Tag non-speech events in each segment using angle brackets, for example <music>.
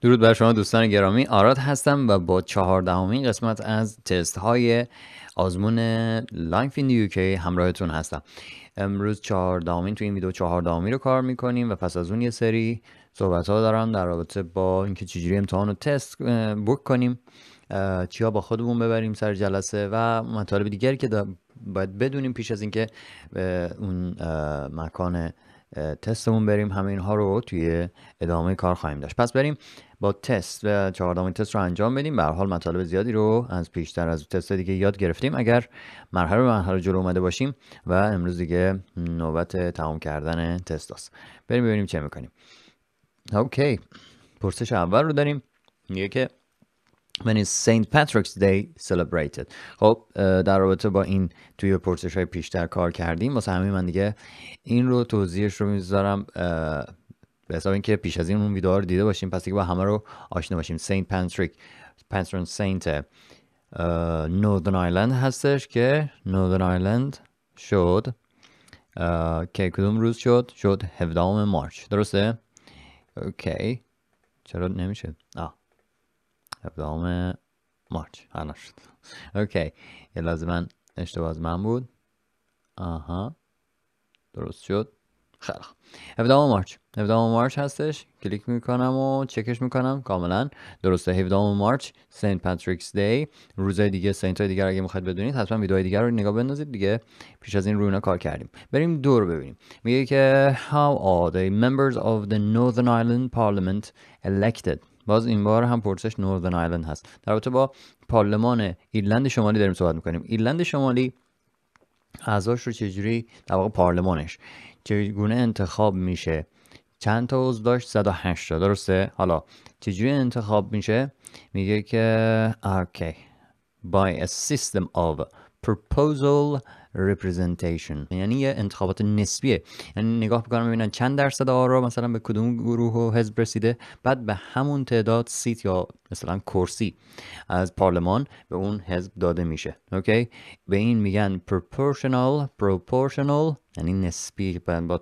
درود بر شما دوستان گرامی آراد هستم و با چهاردهمین قسمت از تست های آزمون لایف این یوکی همراهتون هستم امروز چهاردهمین تو این ویدیو چهاردهمی رو کار میکنیم و پس از اون یه سری صحبت ها دارم در رابطه با اینکه چجوری امتحان رو تست بک کنیم چیا با خودمون ببریم سر جلسه و مطالب دیگری که باید بدونیم پیش از اینکه اون مکان تستمون بریم همه اینها رو توی ادامه کار خواهیم داشت پس بریم با تست و چهاردمین تست رو انجام بدیم به حال مطالب زیادی رو از پیشتر از تست دیگه یاد گرفتیم اگر مرحله به مرحله جلو اومده باشیم و امروز دیگه نوبت تمام کردن تست است بریم ببینیم چه میکنیم اوکی پرسش اول رو داریم میگه که when is Saint Patrick's Day celebrated خب در رابطه با این توی پرسش های پیشتر کار کردیم واسه همین من دیگه این رو توضیحش رو میذارم به حساب اینکه پیش از این اون ویدئو رو دیده باشیم پس دیگه با همه رو آشنا باشیم Saint پاتریک پاترون سنت نوردن آیلند هستش که نوردن آیلند شد که کدوم روز شد شد 17 مارچ درسته اوکی چرا نمیشه آه اقدام مارچ حالا شد اوکی یه من اشتباه از من بود آها درست شد خیلی هفدهم مارچ هفدهم مارچ هستش کلیک میکنم و چکش میکنم کاملا درسته هفدهم مارچ سنت پاتریکس دی روز دیگه سنت های دیگر اگه میخواید بدونید حتما های دیگر رو نگاه بندازید دیگه پیش از این روی کار کردیم بریم دور ببینیم میگه که how are the members of the northern ireland parliament elected باز این بار هم پرسش نوردن آیلند هست در رابطه با پارلمان ایرلند شمالی داریم صحبت میکنیم ایرلند شمالی اعضاش رو چجوری در واقع پارلمانش چگونه انتخاب میشه چند تا عضو داشت 108 تا درسته حالا چجوری انتخاب میشه میگه که اوکی بای ا system of proposal representation یعنی یه انتخابات نسبیه یعنی نگاه بکنم ببینن چند درصد آرا مثلا به کدوم گروه و حزب رسیده بعد به همون تعداد سیت یا مثلا کرسی از پارلمان به اون حزب داده میشه اوکی به این میگن proportional proportional یعنی نسبی با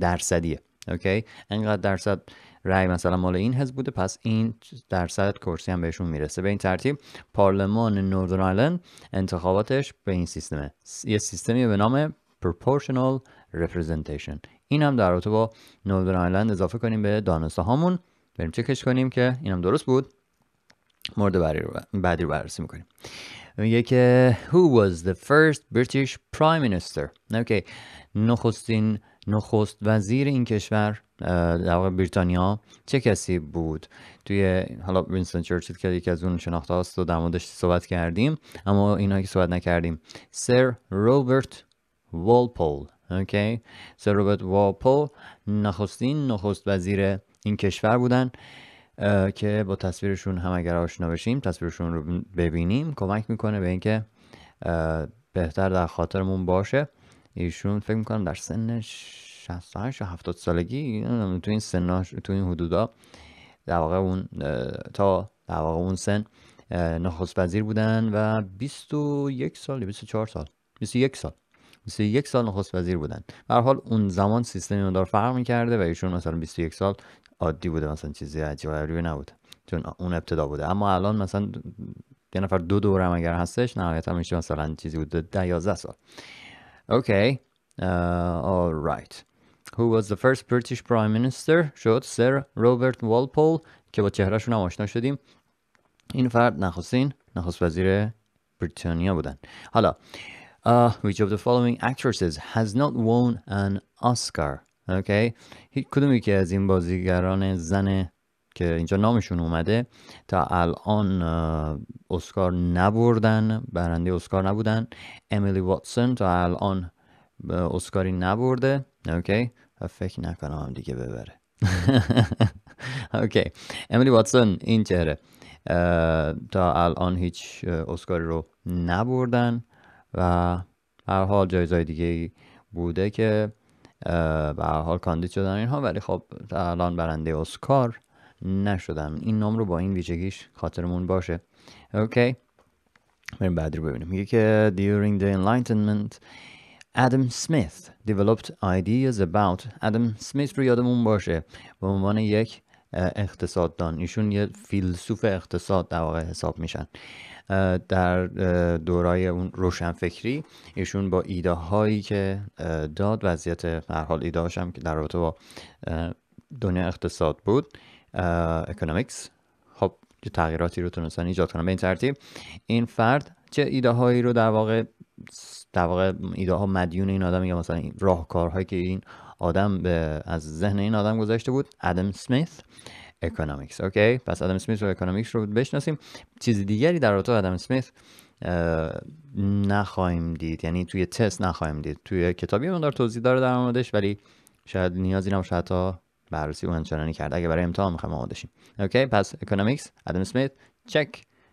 درصدیه اوکی انقدر درصد رأی مثلا مال این حزب بوده پس این درصد کرسی هم بهشون میرسه به این ترتیب پارلمان نوردن آیلند انتخاباتش به این سیستمه یه سیستمی به نام proportional representation این هم در رابطه با نوردن آیلند اضافه کنیم به دانسته هامون بریم چکش کنیم که این هم درست بود مورد بعدی رو بررسی میکنیم میگه که Who was the first British Prime Minister؟ نخستین نخست وزیر این کشور در واقع بریتانیا چه کسی بود توی حالا وینستون چرچیل که یکی از اون شناخته هاست و در موردش صحبت کردیم اما اینا که صحبت نکردیم سر روبرت والپول اوکی سر روبرت والپول نخستین نخست وزیر این کشور بودن که با تصویرشون هم اگر آشنا بشیم تصویرشون رو ببینیم کمک میکنه به اینکه بهتر در خاطرمون باشه ایشون فکر میکنم در سنش 68 و 70 سالگی تو این سن تو این حدودا در واقع اون تا در واقع اون سن نخست وزیر بودن و 21 سال یا 24 سال 21 سال 21 سال نخست وزیر بودن به حال اون زمان سیستم مدار فرق میکرده و ایشون مثلا 21 سال عادی بوده مثلا چیزی عجیب غریبی نبوده چون اون ابتدا بوده اما الان مثلا یه نفر دو دوره هم اگر هستش نهایتا میشه مثلا چیزی بوده 11 سال اوکی right. who was the first British prime minister شد سر روبرت والپول که با چهرهشون هم آشنا شدیم این فرد نخستین نخست وزیر بریتانیا بودن حالا uh, which of the following actresses has not won an Oscar کدومی که از این بازیگران زن که اینجا نامشون اومده تا الان اسکار نبردن برنده اسکار نبودن امیلی واتسون تا الان اسکاری نبرده اوکی و فکر نکنم هم دیگه ببره <laughs> اوکی امیلی واتسون این چهره تا الان هیچ اسکاری رو نبردن و هر حال جایزای دیگه بوده که به هر حال کاندید شدن اینها ولی خب تا الان برنده اسکار نشدن این نام رو با این ویژگیش خاطرمون باشه اوکی بریم بعدی رو ببینیم میگه که during the enlightenment Adam Smith developed ideas about Adam Smith رو یادمون باشه به عنوان یک اقتصاددان ایشون یه فیلسوف اقتصاد در واقع حساب میشن در دورای اون روشنفکری ایشون با ایده هایی که داد وضعیت هر حال ایده هاشم که در رابطه با دنیا اقتصاد بود اکونومیکس خب تغییراتی رو تونستن ایجاد کنن به این ترتیب این فرد چه ایده هایی رو در واقع در واقع ایده ها مدیون این آدم یا مثلا راهکارهایی که این آدم به از ذهن این آدم گذاشته بود ادم سمیت اکونومیکس اوکی پس ادم سمیت رو اکونومیکس رو بشناسیم چیز دیگری در رابطه ادم سمیت نخواهیم دید یعنی توی تست نخواهیم دید توی کتابی دار توضیح داره در موردش ولی شاید نیازی نباشه حتی بررسی چنانی کرد اگه برای امتحان میخوایم آماده اوکی پس اکونومیکس ادم سمیت چک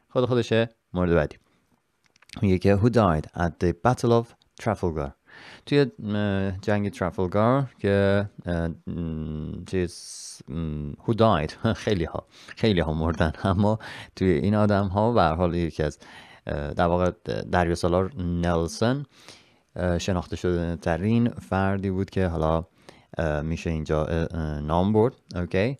خود خودشه مورد بعدی یکی که who died at the battle of Trafalgar توی جنگ ترافلگار که چیز who died <laughs> خیلی ها خیلی ها مردن اما توی این آدم ها حال یکی از در واقع دریا سالار نلسون شناخته شده ترین فردی بود که حالا میشه اینجا نام برد اوکی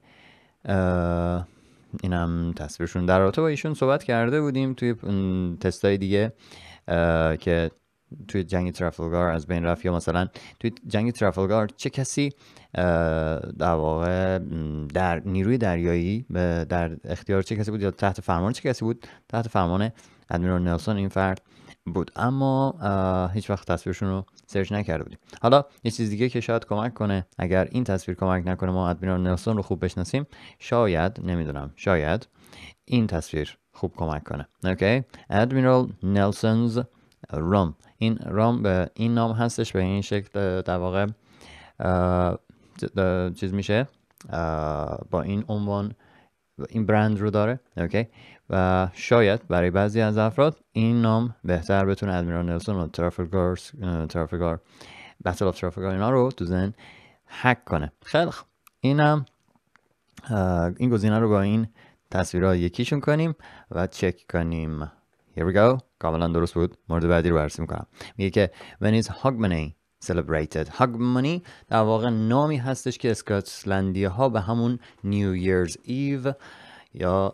اینم تصویرشون در رابطه با ایشون صحبت کرده بودیم توی تستای دیگه که توی جنگ ترافلگار از بین رفت یا مثلا توی جنگ ترافلگار چه کسی در واقع در نیروی دریایی در اختیار چه کسی بود یا تحت فرمان چه کسی بود تحت فرمان ادمیرال نلسون این فرد بود اما هیچ وقت تصویرشون رو سرچ نکرده بودیم حالا یه چیز دیگه که شاید کمک کنه اگر این تصویر کمک نکنه ما ادمیرال نلسون رو خوب بشناسیم شاید نمیدونم شاید این تصویر خوب کمک کنه اوکی ادمیرال نلسونز رام این رام به این نام هستش به این شکل در واقع چیز میشه با این عنوان این برند رو داره اوکی و شاید برای بعضی از افراد این نام بهتر بتونه ادمیرال نلسون و ترافلگار ترافلگار بتل آف ترافلگار اینا رو تو زن حک کنه خیلی خب اینم این گزینه رو با این تصویرها یکیشون کنیم و چک کنیم Here we go کاملا درست بود مورد بعدی رو بررسی میکنم میگه که when is Hogmanay celebrated Hogmanay در واقع نامی هستش که اسکاتلندی ها به همون New Year's Eve یا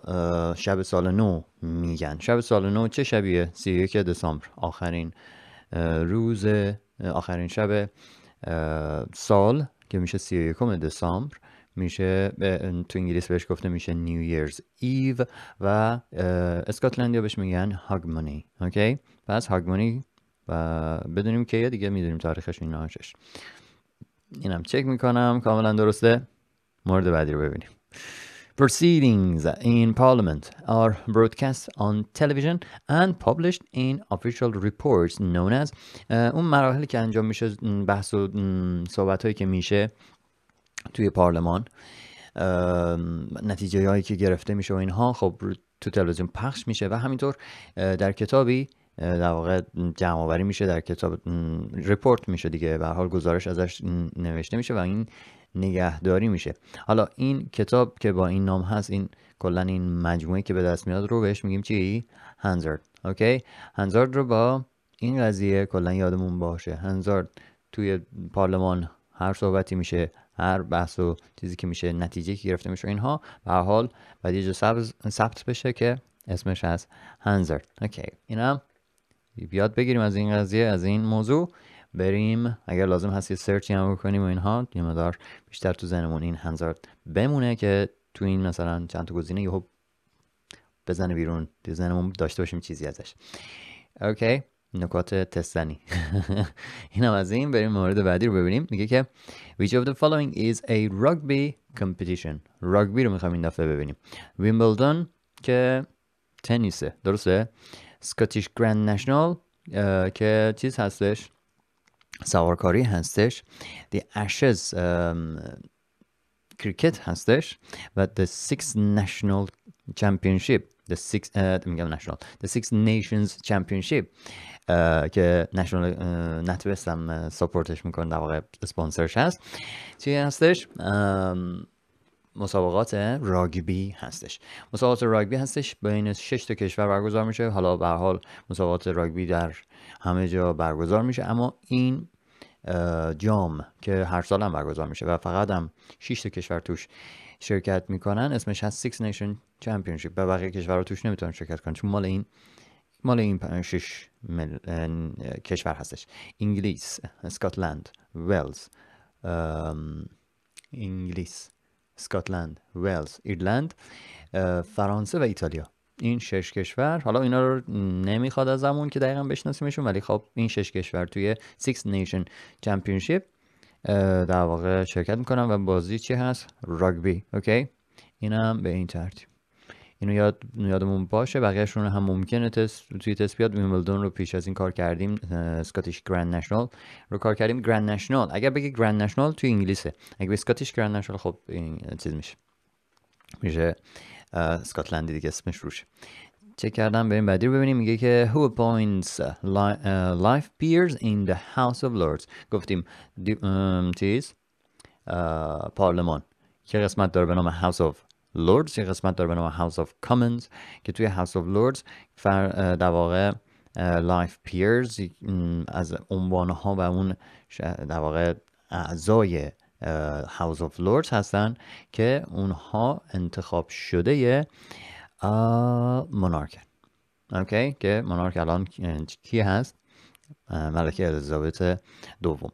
شب سال نو میگن شب سال نو چه شبیه 31 دسامبر آخرین روز آخرین شب سال که میشه 31 دسامبر میشه تو انگلیس بهش گفته میشه نیو ایرز ایو و اسکاتلندیا بهش میگن هاگمونی اوکی پس هاگمونی و بدونیم که دیگه میدونیم تاریخش این ناشش اینم چک میکنم کاملا درسته مورد بعدی رو ببینیم Proceedings in Parliament are broadcast on television and published in official reports known as uh, اون مراحل که انجام میشه بحث و صحبت هایی که میشه توی پارلمان نتیجه هایی که گرفته میشه و اینها خب تو تلویزیون پخش میشه و همینطور در کتابی در واقع جمع میشه در کتاب رپورت میشه دیگه به حال گزارش ازش نوشته میشه و این نگهداری میشه حالا این کتاب که با این نام هست این کلا این مجموعه که به دست میاد رو بهش میگیم چی هنزارد اوکی هنزارد رو با این قضیه کلا یادمون باشه هنزارد توی پارلمان هر صحبتی میشه هر بحث و چیزی که میشه نتیجه که گرفته میشه اینها به هر حال باید یه ثبت بشه که اسمش از هنزارد اوکی اینم یاد بگیریم از این قضیه از این موضوع بریم اگر لازم هست یه سرچی هم بکنیم و اینها یه مدار بیشتر تو زنمون این هنزارد بمونه که تو این مثلا چند تا گزینه یهو بزنه بیرون تو زنمون داشته باشیم چیزی ازش اوکی نکات تستنی <laughs> این هم از این بریم مورد بعدی رو ببینیم میگه که which of the following is a rugby competition راگبی رو میخوایم این دفعه ببینیم ویمبلدون که تنیسه درسته سکاتیش گرند نشنال که چیز هستش سوارکاری هستش The Ashes کریکت هستش و The Six National Championship The Six میگم National، The Six Nations Championship که نشنال نتوست هم ساپورتش میکنه در واقع اسپانسرش هست چی هستش مسابقات راگبی هستش مسابقات راگبی هستش بین 6 تا کشور برگزار میشه حالا به حال مسابقات راگبی در همه جا برگزار میشه اما این جام که هر سال هم برگزار میشه و فقط هم 6 تا کشور توش شرکت میکنن اسمش هست سیکس نیشن چمپیونشیپ به بقیه کشورها توش نمیتونن شرکت کنن چون مال این مال این شش کشور هستش انگلیس اسکاتلند ولز انگلیس اسکاتلند ولز ایرلند فرانسه و ایتالیا این شش کشور حالا اینا رو نمیخواد از همون که دقیقا بشناسیمشون ولی خب این شش کشور توی سیکس نیشن چمپیونشیپ در واقع شرکت میکنم و بازی چی هست راگبی اوکی اینم به این ترتیب اینو یاد یادمون باشه بقیهشون هم ممکنه تست توی تست بیاد ویمبلدون رو پیش از این کار کردیم اسکاتیش گرند نشنال رو کار کردیم گرند نشنال اگر بگی گرند نشنال توی انگلیسه اگه اسکاتیش گرند نشنال خب این چیز میشه میشه اسکاتلندی دیگه اسمش روشه چک کردم بریم بعدی رو ببینیم میگه که who appoints life peers in the house of lords گفتیم چیز پارلمان که قسمت داره به نام house of لوردز یه قسمت داره به نام House of Commons که توی هاوس آف لوردز در واقع لایف پیرز از عنوان ها و اون در واقع اعضای هاوس آف لوردز هستن که اونها انتخاب شده مونارکن اوکی که مونارک الان کی هست ملکه الیزابت دوم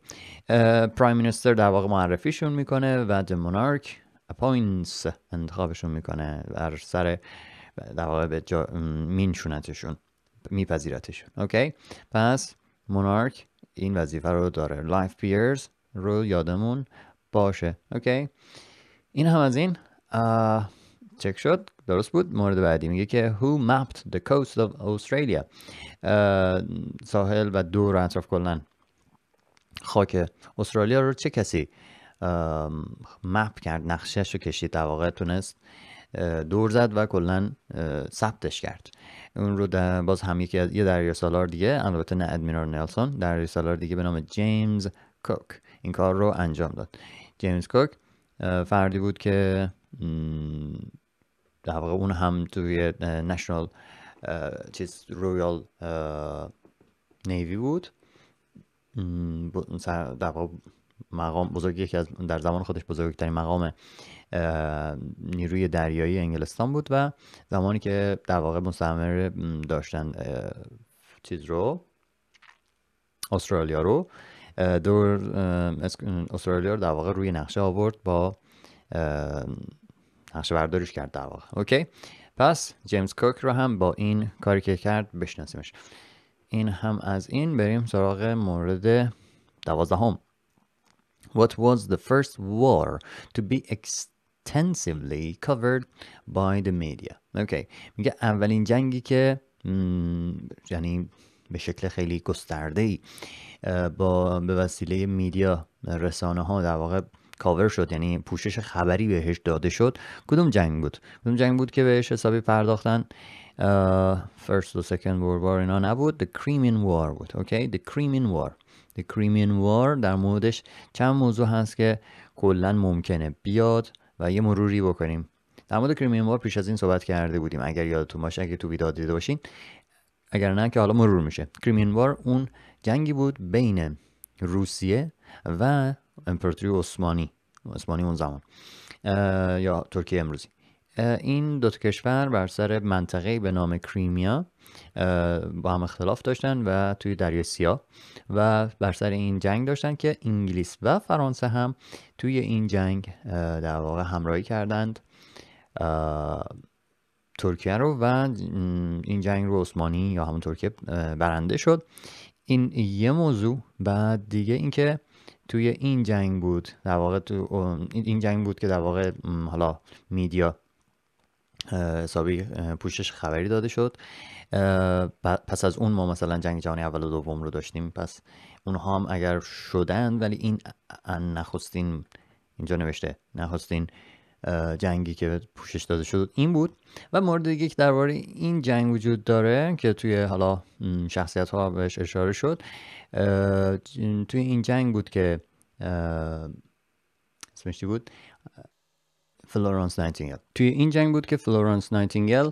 پرایم مینیستر در واقع معرفیشون میکنه و د مونارک پاینس انتخابشون میکنه بر سر در واقع به مینشونتشون میپذیرتشون اوکی پس مونارک این وظیفه رو داره لایف پیرز رو یادمون باشه اوکی این هم از این چک شد درست بود مورد بعدی میگه که who mapped the coast of Australia ساحل و دور اطراف کلا خاک استرالیا رو چه کسی مپ کرد نقشهش رو کشید در واقع تونست دور زد و کلا ثبتش کرد اون رو باز هم یکی از یه دریا سالار دیگه البته نه ادمیرال نلسون در سالار دیگه به نام جیمز کوک این کار رو انجام داد جیمز کوک فردی بود که در واقع اون هم توی نشنال چیز رویال نیوی بود در واقع مقام بزرگ یکی از در زمان خودش بزرگترین مقام نیروی دریایی انگلستان بود و زمانی که در واقع مستعمره داشتن چیز رو استرالیا رو دور استرالیا رو در واقع روی نقشه آورد با نقشه برداریش کرد در واقع اوکی پس جیمز کوک رو هم با این کاری که کرد بشناسیمش این هم از این بریم سراغ مورد دوازدهم what was the first war to be extensively covered by the media okay. میگه اولین جنگی که یعنی به شکل خیلی گسترده ای با به وسیله میدیا رسانه ها در واقع کاور شد یعنی پوشش خبری بهش داده شد کدوم جنگ بود کدوم جنگ بود که بهش حسابی پرداختن فرست و سکند World War اینا نبود The Crimean War بود اوکی The Crimean War The Crimean War در موردش چند موضوع هست که کلا ممکنه بیاد و یه مروری بکنیم در مورد کریمین War پیش از این صحبت کرده بودیم اگر یادتون باشه اگر تو ویدیو دیده باشین اگر نه که حالا مرور میشه کریمین وار اون جنگی بود بین روسیه و امپراتوری عثمانی عثمانی اون زمان یا ترکیه امروزی این دو کشور بر سر منطقه به نام کریمیا با هم اختلاف داشتن و توی دریای سیاه و بر سر این جنگ داشتن که انگلیس و فرانسه هم توی این جنگ در واقع همراهی کردند ترکیه رو و این جنگ رو عثمانی یا همون ترکیه برنده شد این یه موضوع بعد دیگه اینکه توی این جنگ بود در واقع این جنگ بود که در واقع حالا میدیا حسابی پوشش خبری داده شد پس از اون ما مثلا جنگ جهانی اول و دوم رو داشتیم پس اونها هم اگر شدند ولی این نخستین اینجا نوشته نخستین جنگی که پوشش داده شد این بود و مورد دیگه که درباره این جنگ وجود داره که توی حالا شخصیت ها بهش اشاره شد توی این جنگ بود که اسمش بود فلورانس توی این جنگ بود که فلورانس نایتینگل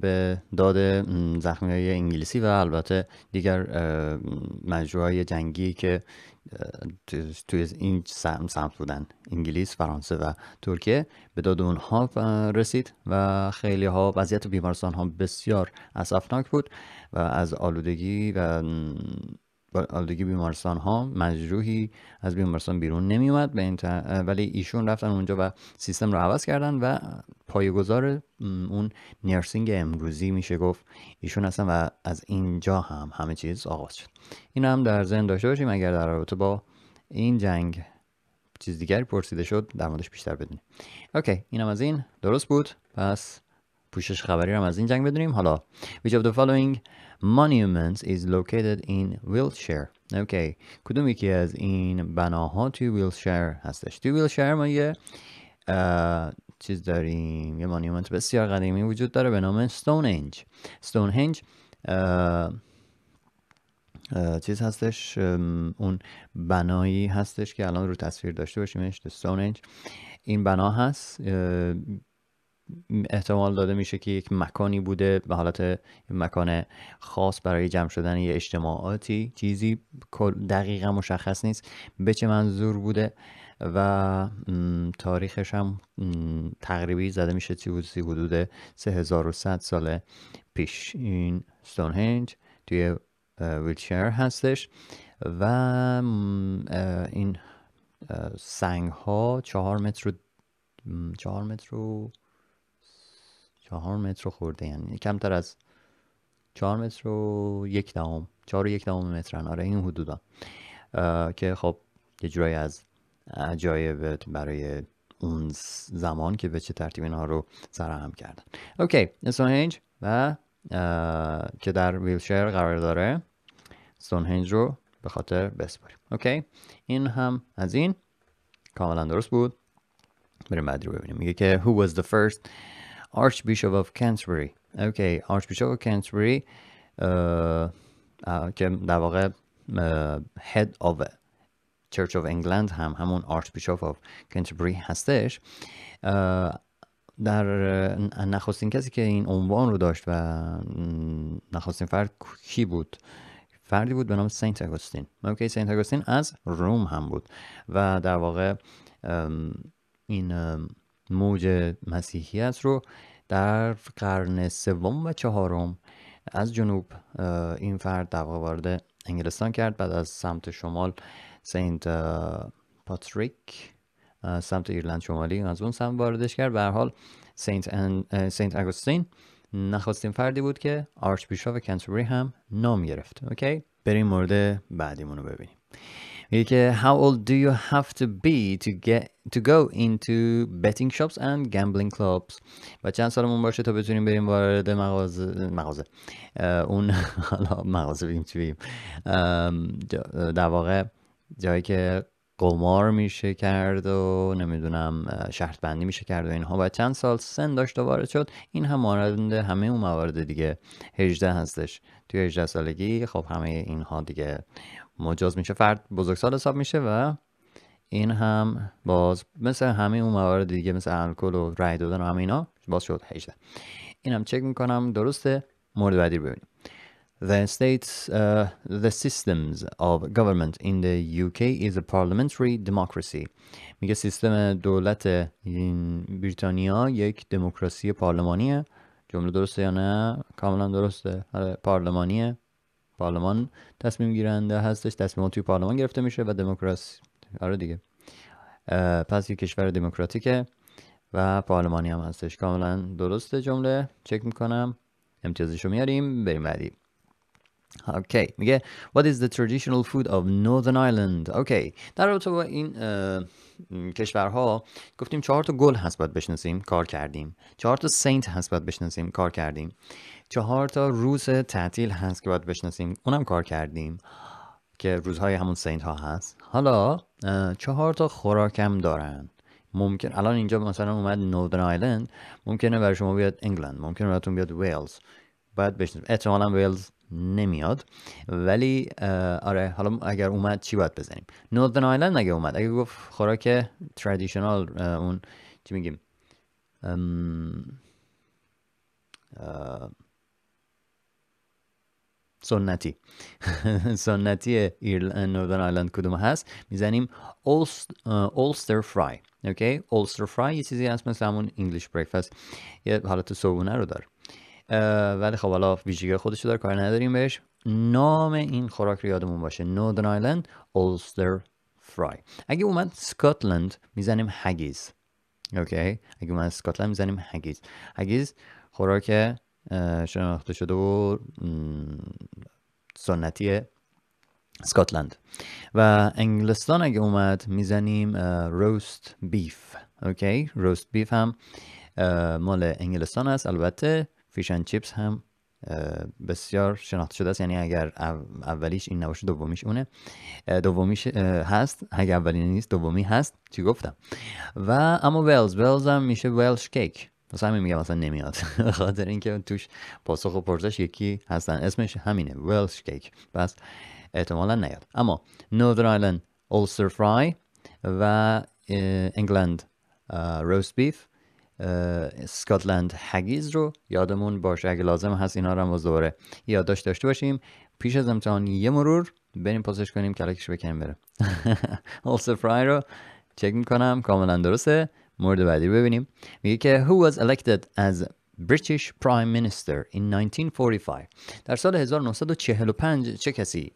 به داد زخمی های انگلیسی و البته دیگر مجروعه جنگی که توی این سمت بودن انگلیس، فرانسه و ترکیه به داد اونها رسید و خیلی ها وضعیت بیمارستان ها بسیار اصفناک بود و از آلودگی و آلودگی بیمارستان ها مجروحی از بیمارستان بیرون نمیومد به این ولی ایشون رفتن اونجا و سیستم رو عوض کردن و پایگذار اون نرسینگ امروزی میشه گفت ایشون هستن و از اینجا هم همه چیز آغاز شد این هم در ذهن داشته باشیم اگر در رابطه با این جنگ چیز دیگری پرسیده شد در موردش بیشتر بدونیم اوکی هم از این درست بود پس پوشش خبری هم از این جنگ بدونیم حالا ویچ اف Monuments is located in Wiltshire. اوکی کدوم یکی از این بناها توی ویلشر هستش توی ویلشیر ما یه چیز داریم یه مانیومنت بسیار قدیمی وجود داره به نام ستون هنج ستون چیز هستش اون بنایی هستش که الان رو تصویر داشته باشیم، ستون هنج این بنا هست احتمال داده میشه که یک مکانی بوده به حالت مکان خاص برای جمع شدن یه اجتماعاتی چیزی دقیقا مشخص نیست به چه منظور بوده و تاریخش هم تقریبی زده میشه سی حدود 3100 سال پیش این ستونهنج توی ویلچر هستش و این سنگ ها چهار متر چهار متر و چهار متر خورده یعنی کمتر از چهار متر و یک دهم چهار و یک دهم مترن آره این حدودا که خب یه جورایی از عجایب برای اون زمان که به چه ترتیب اینها رو سرهم کردن اوکی استونهنج و که در ویلشیر قرار داره هنج رو به خاطر بسپاریم اوکی این هم از این کاملا درست بود بریم بعدی رو ببینیم میگه که who was the first Archbishop of Canterbury اوکی Archbishop of Canterbury که uh, uh, در واقع uh, Head of Church of England هم همون Archbishop of Canterbury هستش در نخستین کسی که این عنوان رو داشت و نخستین فرد کی بود فردی بود به نام سنت اگوستین اوکی سنت اگوستین از روم هم بود و در واقع این موج مسیحیت رو در قرن سوم و چهارم از جنوب این فرد در وارد انگلستان کرد بعد از سمت شمال سنت پاتریک سمت ایرلند شمالی از اون سمت واردش کرد به حال سنت, سنت اگوستین نخستین فردی بود که آرچ بیشاف کنتربری هم نام گرفت اوکی بریم مورد بعدیمون رو ببینیم میگه how old do you have to be to get to go into betting shops and gambling clubs و چند سالمون باشه تا بتونیم بریم وارد مغازه مغازه اون <laughs> حالا مغازه بگیم چی بگیم در واقع جایی که قمار میشه کرد و نمیدونم شرط بندی میشه کرد و اینها و چند سال سن داشت وارد شد این هم مانند همه اون موارد دیگه 18 هستش توی 18 سالگی خب همه اینها دیگه مجاز میشه فرد بزرگسال حساب میشه و این هم باز مثل همه اون موارد دیگه مثل الکل و رای دادن و همه اینا باز شد 18 این هم چک میکنم درسته مورد بعدی رو ببینیم The states, uh, the systems of government in the UK is a parliamentary democracy. میگه سیستم دولت بریتانیا یک دموکراسی پارلمانیه. جمله درسته یا نه؟ کاملا درسته. آره، پارلمانیه. پارلمان تصمیم گیرنده هستش تصمیم توی پارلمان گرفته میشه و دموکراسی آره دیگه پس یه کشور دموکراتیکه و پارلمانی هم هستش کاملا درست جمله چک میکنم رو میاریم بریم بعدی اوکی میگه What is the traditional food of Northern Ireland اوکی در رابطه با این کشورها گفتیم چهار تا گل هست باید بشناسیم کار کردیم چهار تا سنت هست باید بشناسیم کار کردیم چهار تا روز تعطیل هست که باید بشناسیم اونم کار کردیم که روزهای همون سینت ها هست حالا چهار تا خوراکم دارن ممکن الان اینجا مثلا اومد نوردن آیلند ممکنه برای شما بیاد انگلند ممکنه براتون بیاد ویلز باید بشناسیم احتمالا ویلز نمیاد ولی آره حالا اگر اومد چی باید بزنیم نوردن آیلند اگه اومد اگه گفت خوراک ترادیشنال اون چی میگیم سنتی <laughs> سنتی نوردن آیلند کدوم هست میزنیم اولستر فرای اوکی اولستر فرای یه چیزی هست مثل همون انگلیش بریکفست یه حالت صبحونه رو دار ولی خب حالا ویژگی خودش داره کار نداریم بهش نام این خوراک رو یادمون باشه نوردن آیلند اولستر فرای اگه اومد سکاتلند میزنیم هگیز اوکی اگه اومد سکاتلند میزنیم هگیز هگیز خوراک شناخته شده و سنتی سکاتلند و انگلستان اگه اومد میزنیم روست بیف اوکی روست بیف هم مال انگلستان است البته فیش فیشن چیپس هم بسیار شناخته شده است یعنی اگر اولیش این نباشه دومیش اونه دومیش هست اگر اولی نیست دومی هست چی گفتم و اما ویلز ویلز هم میشه ولش کیک مثلا همین میگم اصلا نمیاد <laughs> خاطر اینکه توش پاسخ و پرزش یکی هستن اسمش همینه ولش کیک پس احتمالا نیاد اما نوردر آیلند اولستر فرای و انگلند روست بیف اسکاتلند هگیز رو یادمون باشه اگه لازم هست اینا رو هم دوباره یادداشت داشته باشیم پیش از امتحان یه مرور بریم پاسش کنیم کلکش بکنیم بره. اولستر <laughs> فرای رو چک میکنم کاملا درسته مورد بعدی ببینیم میگه که who was elected as British Prime Minister in 1945 در سال 1945 چه کسی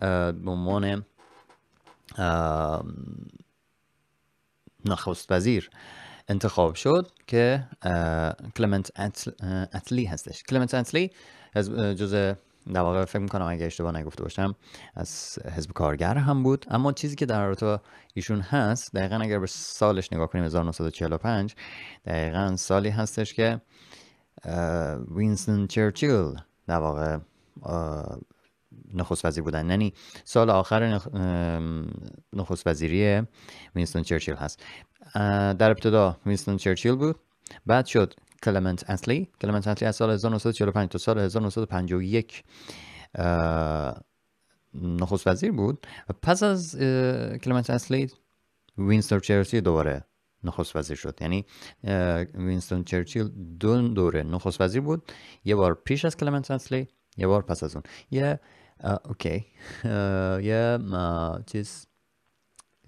به عنوان نخست وزیر انتخاب شد که کلمنت اتلی هستش کلمنت اتلی از جز در واقع فکر میکنم اگه اشتباه نگفته باشم از حزب کارگر هم بود اما چیزی که در رابطه ایشون هست دقیقا اگر به سالش نگاه کنیم 1945 دقیقا سالی هستش که وینستون چرچیل در واقع نخست وزیر بودن یعنی سال آخر نخست وزیری وینستون چرچیل هست در ابتدا وینستون چرچیل بود بعد شد کلمنت انسلی کلمنت انسلی از سال 1945 تا سال 1951 نخست وزیر بود و پس از کلمنت انسلی وینستون چرچیل دوباره نخست وزیر شد یعنی وینستون چرچیل دو دوره نخست وزیر بود یه بار پیش از کلمنت انسلی یه بار پس از اون یه اوکی یه چیز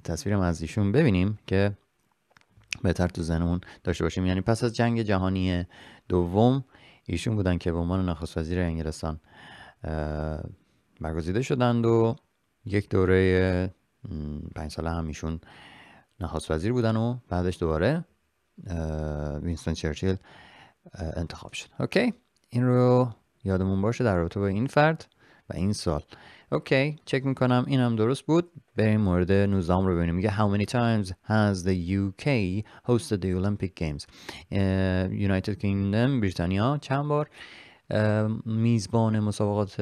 تصویرم از ایشون ببینیم که بهتر تو زنمون داشته باشیم یعنی پس از جنگ جهانی دوم ایشون بودن که به عنوان نخست وزیر انگلستان برگزیده شدند و یک دوره پنج ساله هم ایشون نخست وزیر بودن و بعدش دوباره وینستون چرچیل انتخاب شد اوکی این رو یادمون باشه در رابطه با این فرد و این سال اوکی چک میکنم اینم درست بود بریم مورد نوزام رو ببینیم میگه how many times has the UK hosted the Olympic Games United Kingdom بریتانیا چند بار میزبان مسابقات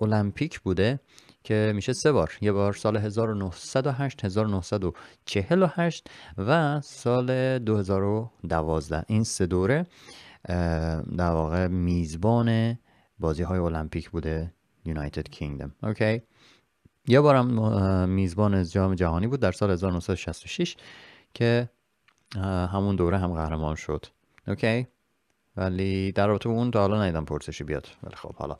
المپیک بوده که میشه سه بار یه بار سال 1908 1948 و سال 2012 این سه دوره در واقع میزبان بازی های المپیک بوده United Kingdom اوکی یه بارم میزبان جام جهانی بود در سال 1966 که همون دوره هم قهرمان شد اوکی ولی در رابطه اون تا حالا ندیدم پرسشی بیاد ولی خب حالا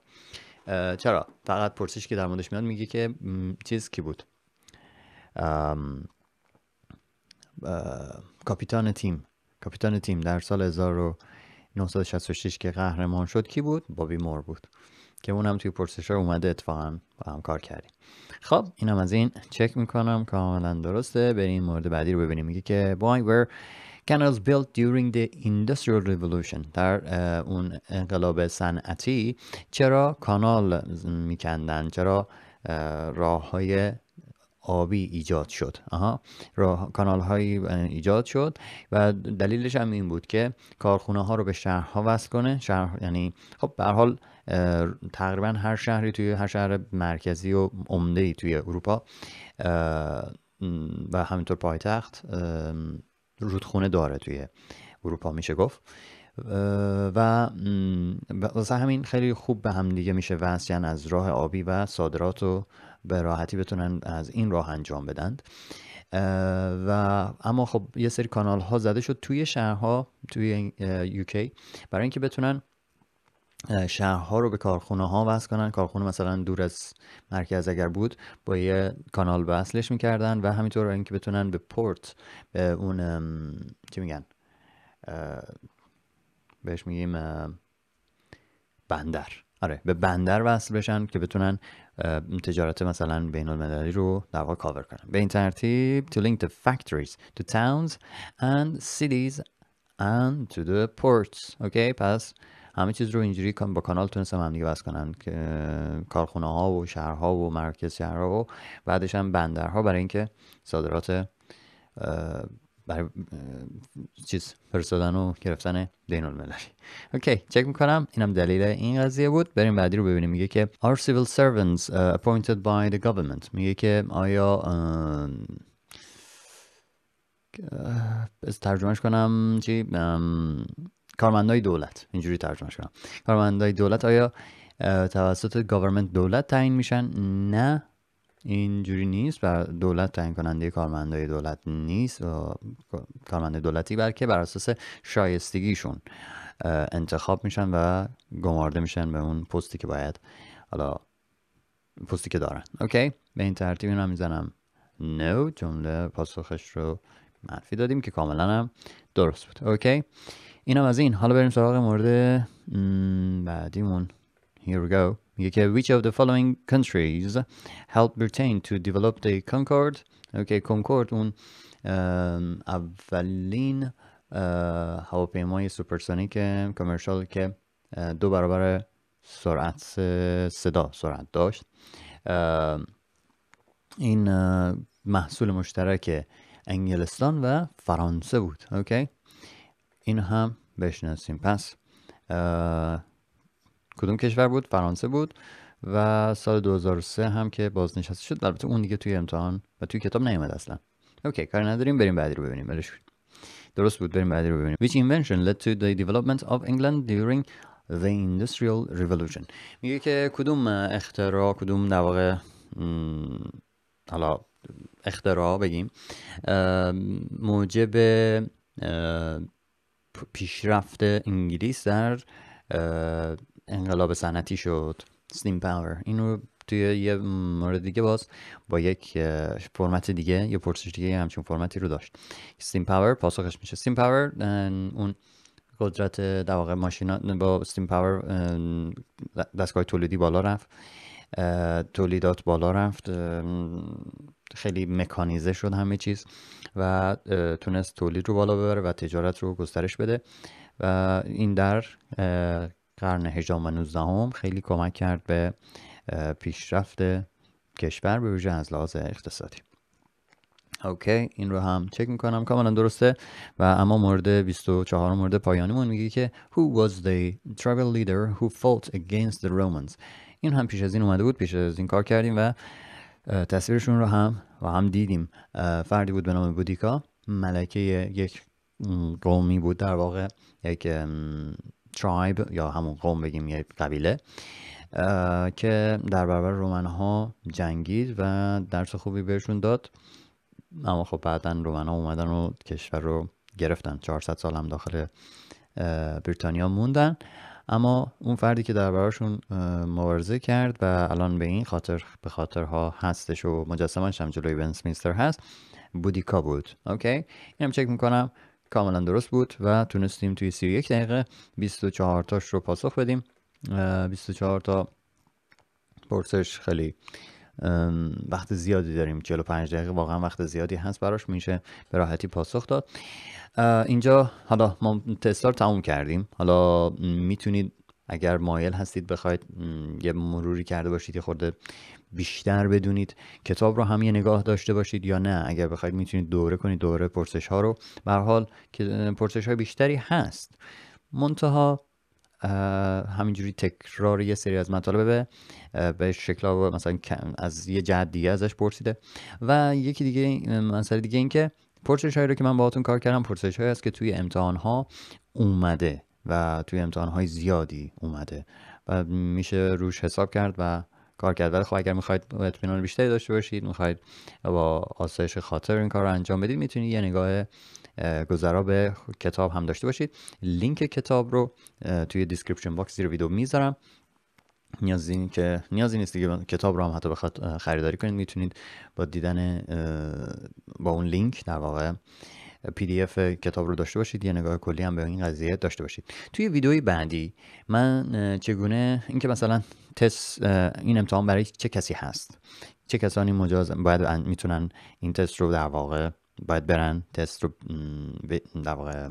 چرا فقط پرسش که در موردش میاد میگه که چیز کی بود کاپیتان تیم کاپیتان تیم در سال 1966 که قهرمان شد کی بود بابی مور بود که اونم توی پرسشار اومده اتفاقا با هم کار کردیم خب اینم از این چک میکنم کاملا درسته بریم مورد بعدی رو ببینیم میگه که why were canals built during the industrial revolution در اون انقلاب صنعتی چرا کانال میکندن چرا راه های آبی ایجاد شد آها راه کانال های ایجاد شد و دلیلش هم این بود که کارخونه ها رو به شهرها وصل کنه شهر یعنی خب به تقریبا هر شهری توی هر شهر مرکزی و عمده ای توی اروپا و همینطور پایتخت رودخونه داره توی اروپا میشه گفت و واسه همین خیلی خوب به هم دیگه میشه وصل یعنی از راه آبی و صادرات رو به راحتی بتونن از این راه انجام بدند و اما خب یه سری کانال ها زده شد توی شهرها توی یوکی برای اینکه بتونن شهرها رو به کارخونه ها وصل کنن کارخونه مثلا دور از مرکز اگر بود با یه کانال وصلش میکردن و همینطور اینکه بتونن به پورت به اون چی میگن بهش میگیم بندر آره به بندر وصل بشن که بتونن تجارت مثلا بین المللی رو در واقع کاور کنن به این ترتیب to link the factories to towns and cities and to the ports اوکی پس همه چیز رو اینجوری با کانال تونستم هم دیگه بس کنن کارخونه ها و شهرها و مرکز شهرها و بعدش هم بندرها برای اینکه صادرات برای چیز فرستادن و گرفتن دینال المللی اوکی چک میکنم اینم دلیل این قضیه بود بریم بعدی رو ببینیم میگه که Our civil servants appointed by the government میگه که آیا ترجمهش کنم چی کارمندای دولت اینجوری ترجمه کنم کارمندای دولت آیا توسط گاورمنت دولت تعیین میشن نه اینجوری نیست بر دولت تعیین کننده کارمندای دولت نیست و کارمند دولتی بلکه بر اساس شایستگیشون انتخاب میشن و گمارده میشن به اون پستی که باید حالا پستی که دارن اوکی به این ترتیب این میزنم نو جمله پاسخش رو منفی دادیم که کاملا هم درست بود اوکی اینم از این حالا بریم سراغ مورد بعدیمون Here we go میگه که Which of the following countries helped Britain to develop the Concord Okay. Concord اون اولین هواپیمای سوپرسونیک کمرشال که دو برابر سرعت صدا سرعت داشت این محصول مشترک انگلستان و فرانسه بود اوکی این هم بشناسیم پس کدوم کشور بود فرانسه بود و سال 2003 هم که بازنشسته شد البته اون دیگه توی امتحان و توی کتاب نیومد اصلا اوکی کار نداریم بریم بعدی رو ببینیم کن درست بود بریم بعدی رو ببینیم which invention led to the development of England during the industrial revolution میگه که کدوم اختراع کدوم در حالا اختراع بگیم موجب پیشرفت انگلیس در انقلاب صنعتی شد ستیم پاور این رو توی یه مورد دیگه باز با یک فرمت دیگه یه پرسش دیگه همچون فرمتی رو داشت ستیم پاور پاسخش میشه ستیم پاور اون قدرت در واقع ماشینا با ستیم پاور دستگاه تولیدی بالا رفت تولیدات بالا رفت خیلی مکانیزه شد همه چیز و تونست تولید رو بالا ببره و تجارت رو گسترش بده و این در قرن هجدهم و 19 خیلی کمک کرد به پیشرفت کشور به ویژه از لحاظ اقتصادی اوکی این رو هم چک میکنم کاملا درسته و اما مورد 24 مورد پایانیمون میگه که Who was the tribal leader who fought against the Romans این هم پیش از این اومده بود پیش از این کار کردیم و تصویرشون رو هم و هم دیدیم فردی بود به نام بودیکا ملکه یک قومی بود در واقع یک ترایب یا همون قوم بگیم یک قبیله که در برابر رومن ها جنگید و درس خوبی بهشون داد اما خب بعدا رومن ها اومدن و کشور رو گرفتن 400 سال هم داخل بریتانیا موندن اما اون فردی که در براشون مبارزه کرد و الان به این خاطر به خاطرها هستش و مجسمانش هم جلوی ونسمینستر هست بودیکا بود اوکی اینم چک میکنم کاملا درست بود و تونستیم توی یک دقیقه 24 تاش رو پاسخ بدیم 24 تا پرسش خیلی وقت زیادی داریم 45 دقیقه واقعا وقت زیادی هست براش میشه به راحتی پاسخ داد اینجا حالا ما تستار تموم کردیم حالا میتونید اگر مایل هستید بخواید یه مروری کرده باشید یه خورده بیشتر بدونید کتاب رو هم یه نگاه داشته باشید یا نه اگر بخواید میتونید دوره کنید دوره پرسش ها رو به حال پرسش های بیشتری هست منتها همینجوری تکرار یه سری از مطالب به به شکل مثلا از یه جهت دیگه ازش پرسیده و یکی دیگه مسئله دیگه این که پرسش هایی رو که من باهاتون کار کردم پرسش هایی است که توی امتحان ها اومده و توی امتحان های زیادی اومده و میشه روش حساب کرد و کار کرد ولی خب اگر میخواید اطمینان بیشتری داشته باشید میخواید با آسایش خاطر این کار رو انجام بدید میتونید یه نگاه گذرا به کتاب هم داشته باشید لینک کتاب رو توی دیسکریپشن باکس زیر ویدیو میذارم نیازی که نیازی نیست دیگه کتاب رو هم حتی بخواد خریداری کنید میتونید با دیدن با اون لینک در واقع پی دی اف کتاب رو داشته باشید یه نگاه کلی هم به این قضیه داشته باشید توی ویدیوی بعدی من چگونه اینکه مثلا تست این امتحان برای چه کسی هست چه کسانی مجاز باید میتونن این تست رو در واقع باید برن تست رو در واقع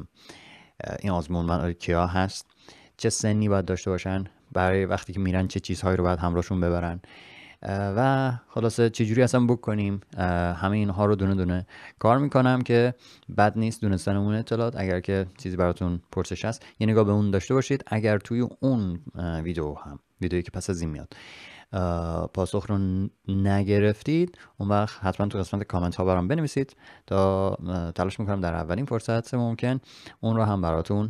این آزمون من کیا هست چه سنی باید داشته باشن برای وقتی که میرن چه چیزهایی رو باید همراهشون ببرن و خلاصه چجوری اصلا بکنیم همه اینها رو دونه دونه کار میکنم که بد نیست دونستن اون اطلاعات اگر که چیزی براتون پرسش هست یه نگاه به اون داشته باشید اگر توی اون ویدیو هم ویدیویی که پس از این میاد پاسخ رو نگرفتید اون وقت حتما تو قسمت کامنت ها برام بنویسید تا تلاش میکنم در اولین فرصت ممکن اون رو هم براتون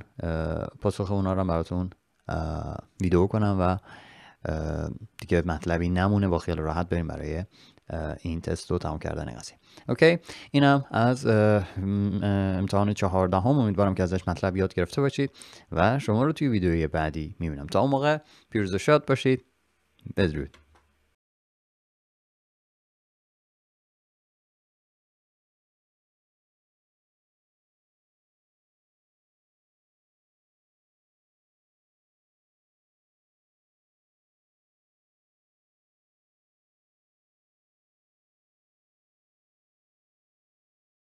پاسخ اونا رو هم براتون ویدیو کنم و دیگه مطلبی نمونه با خیال راحت بریم برای این تست رو تمام کردن قضیه اوکی اینم از امتحان چهاردهم امیدوارم که ازش مطلب یاد گرفته باشید و شما رو توی ویدیوی بعدی میبینم تا اون موقع پیروز و شاد باشید بدرود